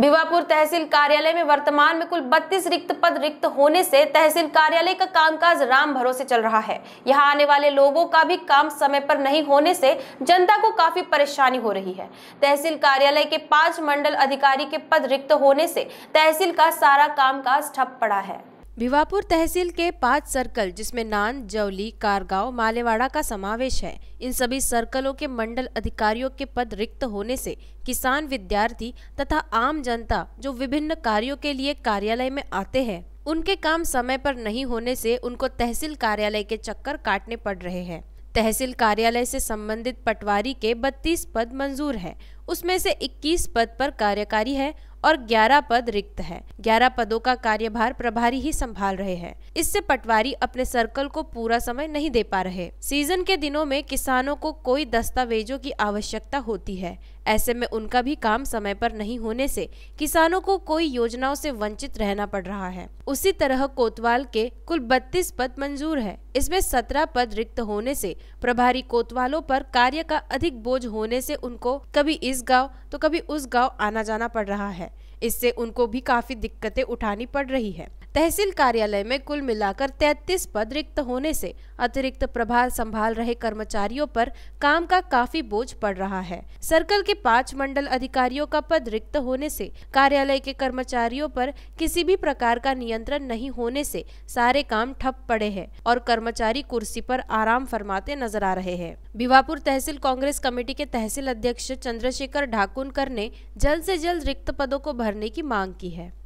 भिवापुर तहसील कार्यालय में वर्तमान में कुल 32 रिक्त पद रिक्त होने से तहसील कार्यालय का कामकाज राम भरोसे चल रहा है यहाँ आने वाले लोगों का भी काम समय पर नहीं होने से जनता को काफी परेशानी हो रही है तहसील कार्यालय के पांच मंडल अधिकारी के पद रिक्त होने से तहसील का सारा कामकाज ठप पड़ा है भिवापुर तहसील के पांच सर्कल जिसमें नान जवली कारगांव मालेवाड़ा का समावेश है इन सभी सर्कलों के मंडल अधिकारियों के पद रिक्त होने से किसान विद्यार्थी तथा आम जनता जो विभिन्न कार्यों के लिए कार्यालय में आते हैं उनके काम समय पर नहीं होने से उनको तहसील कार्यालय के चक्कर काटने पड़ रहे हैं तहसील कार्यालय से संबंधित पटवारी के 32 पद मंजूर है उसमें से 21 पद पर कार्यकारी है और 11 पद रिक्त है 11 पदों का कार्यभार प्रभारी ही संभाल रहे हैं इससे पटवारी अपने सर्कल को पूरा समय नहीं दे पा रहे सीजन के दिनों में किसानों को कोई दस्तावेजों की आवश्यकता होती है ऐसे में उनका भी काम समय पर नहीं होने से किसानों को कोई योजनाओं से वंचित रहना पड़ रहा है उसी तरह कोतवाल के कुल बत्तीस पद मंजूर है इसमें सत्रह पद रिक्त होने से प्रभारी कोतवालों पर कार्य का अधिक बोझ होने से उनको कभी इस गांव तो कभी उस गांव आना जाना पड़ रहा है इससे उनको भी काफी दिक्कतें उठानी पड़ रही है तहसील कार्यालय में कुल मिलाकर 33 पद रिक्त होने से अतिरिक्त प्रभार संभाल रहे कर्मचारियों पर काम का काफी बोझ पड़ रहा है सर्कल के पाँच मंडल अधिकारियों का पद रिक्त होने से कार्यालय के कर्मचारियों पर किसी भी प्रकार का नियंत्रण नहीं होने से सारे काम ठप पड़े हैं और कर्मचारी कुर्सी पर आराम फरमाते नजर आ रहे हैं भिवापुर तहसील कांग्रेस कमेटी के तहसील अध्यक्ष चंद्रशेखर ढाकुनकर ने जल्द से जल्द रिक्त पदों को भरने की मांग की है